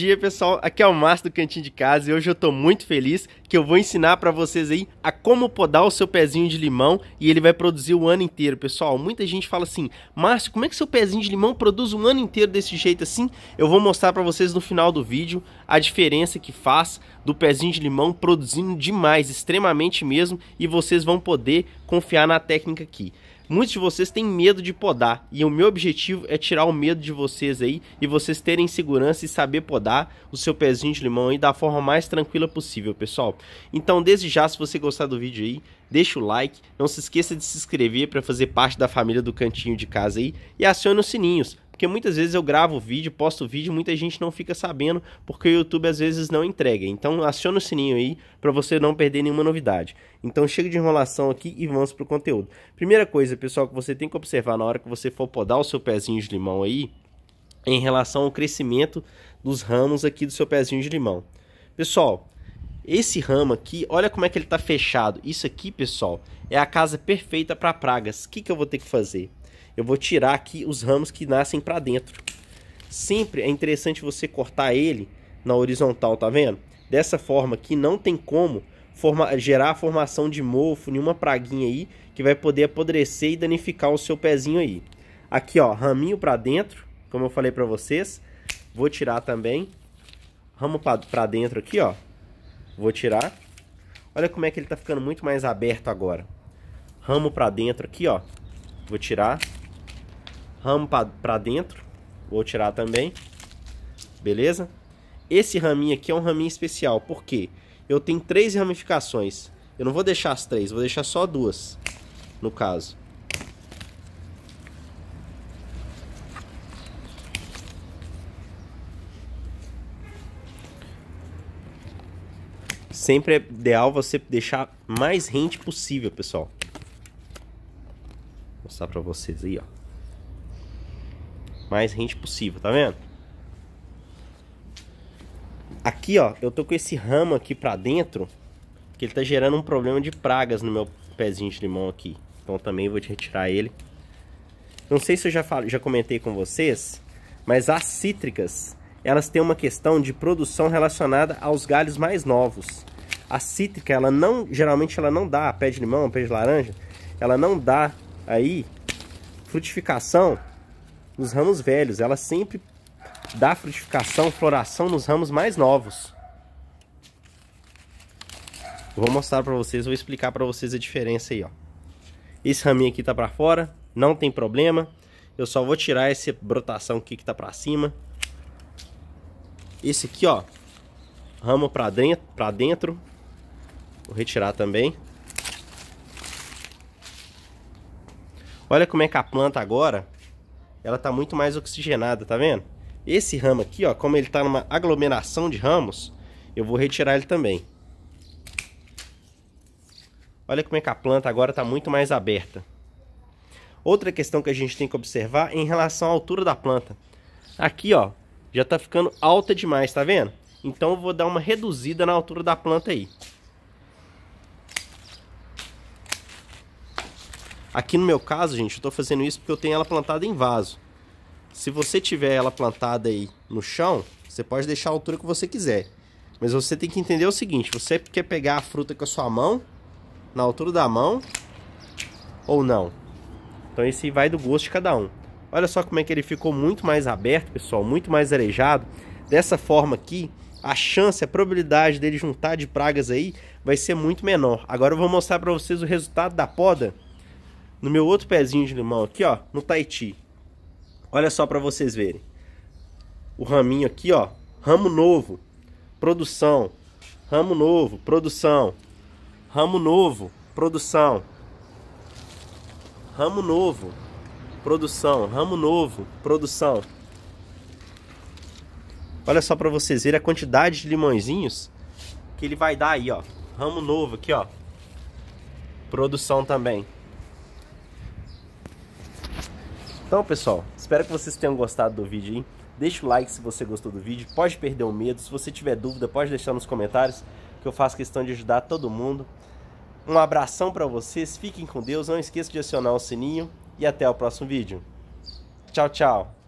dia, pessoal. Aqui é o Márcio do Cantinho de Casa e hoje eu tô muito feliz que eu vou ensinar para vocês aí a como podar o seu pezinho de limão e ele vai produzir o ano inteiro, pessoal. Muita gente fala assim: "Márcio, como é que seu pezinho de limão produz um ano inteiro desse jeito assim?" Eu vou mostrar para vocês no final do vídeo a diferença que faz do pezinho de limão produzindo demais, extremamente mesmo, e vocês vão poder confiar na técnica aqui. Muitos de vocês têm medo de podar, e o meu objetivo é tirar o medo de vocês aí e vocês terem segurança e saber podar o seu pezinho de limão aí da forma mais tranquila possível, pessoal. Então, desde já, se você gostar do vídeo aí, deixa o like, não se esqueça de se inscrever para fazer parte da família do Cantinho de Casa aí e acione os sininhos porque muitas vezes eu gravo vídeo, posto vídeo, muita gente não fica sabendo porque o YouTube às vezes não entrega. Então aciona o sininho aí para você não perder nenhuma novidade. Então chega de enrolação aqui e vamos pro conteúdo. Primeira coisa, pessoal, que você tem que observar na hora que você for podar o seu pezinho de limão aí, em relação ao crescimento dos ramos aqui do seu pezinho de limão. Pessoal, esse ramo aqui, olha como é que ele está fechado. Isso aqui, pessoal, é a casa perfeita para pragas. O que, que eu vou ter que fazer? eu vou tirar aqui os ramos que nascem para dentro. Sempre é interessante você cortar ele na horizontal, tá vendo? Dessa forma que não tem como forma, gerar a formação de mofo, nenhuma praguinha aí, que vai poder apodrecer e danificar o seu pezinho aí. Aqui, ó, raminho para dentro, como eu falei para vocês. Vou tirar também. Ramo para dentro aqui, ó. Vou tirar. Olha como é que ele tá ficando muito mais aberto agora. Ramo para dentro aqui, ó. Vou tirar ramo para dentro. Vou tirar também. Beleza? Esse raminho aqui é um raminho especial, porque eu tenho três ramificações. Eu não vou deixar as três, vou deixar só duas, no caso. Sempre é ideal você deixar mais rente possível, pessoal. Vou mostrar pra vocês aí, ó mais rente possível, tá vendo? Aqui, ó, eu tô com esse ramo aqui pra dentro, que ele tá gerando um problema de pragas no meu pezinho de limão aqui. Então também vou te retirar ele. Não sei se eu já, falo, já comentei com vocês, mas as cítricas, elas têm uma questão de produção relacionada aos galhos mais novos. A cítrica, ela não, geralmente ela não dá, pé de limão, pé de laranja, ela não dá aí frutificação nos ramos velhos. Ela sempre dá frutificação, floração nos ramos mais novos. Vou mostrar para vocês, vou explicar para vocês a diferença aí, ó. Esse raminho aqui tá para fora, não tem problema. Eu só vou tirar essa brotação aqui que tá para cima. Esse aqui, ó, ramo para dentro, para dentro. Vou retirar também. Olha como é que a planta agora ela tá muito mais oxigenada, tá vendo? Esse ramo aqui, ó, como ele tá numa aglomeração de ramos, eu vou retirar ele também. Olha como é que a planta agora está muito mais aberta. Outra questão que a gente tem que observar é em relação à altura da planta. Aqui, ó, já está ficando alta demais, tá vendo? Então eu vou dar uma reduzida na altura da planta aí. Aqui no meu caso, gente, eu tô fazendo isso porque eu tenho ela plantada em vaso. Se você tiver ela plantada aí no chão, você pode deixar a altura que você quiser. Mas você tem que entender o seguinte, você quer pegar a fruta com a sua mão, na altura da mão, ou não. Então esse vai do gosto de cada um. Olha só como é que ele ficou muito mais aberto, pessoal, muito mais arejado. Dessa forma aqui, a chance, a probabilidade dele juntar de pragas aí vai ser muito menor. Agora eu vou mostrar para vocês o resultado da poda no meu outro pezinho de limão aqui, ó, no Taiti. Olha só para vocês verem. O raminho aqui, ó, ramo novo, produção, ramo novo, produção, ramo novo, produção, ramo novo, produção, ramo novo, produção. Olha só para vocês verem a quantidade de limãozinhos que ele vai dar aí, ó. Ramo novo aqui, ó. Produção também. Então, pessoal, espero que vocês tenham gostado do vídeo, hein? Deixa o like se você gostou do vídeo, pode perder o medo. Se você tiver dúvida, pode deixar nos comentários, que eu faço questão de ajudar todo mundo. Um abração para vocês, fiquem com Deus, não esqueça de acionar o sininho e até o próximo vídeo. Tchau, tchau!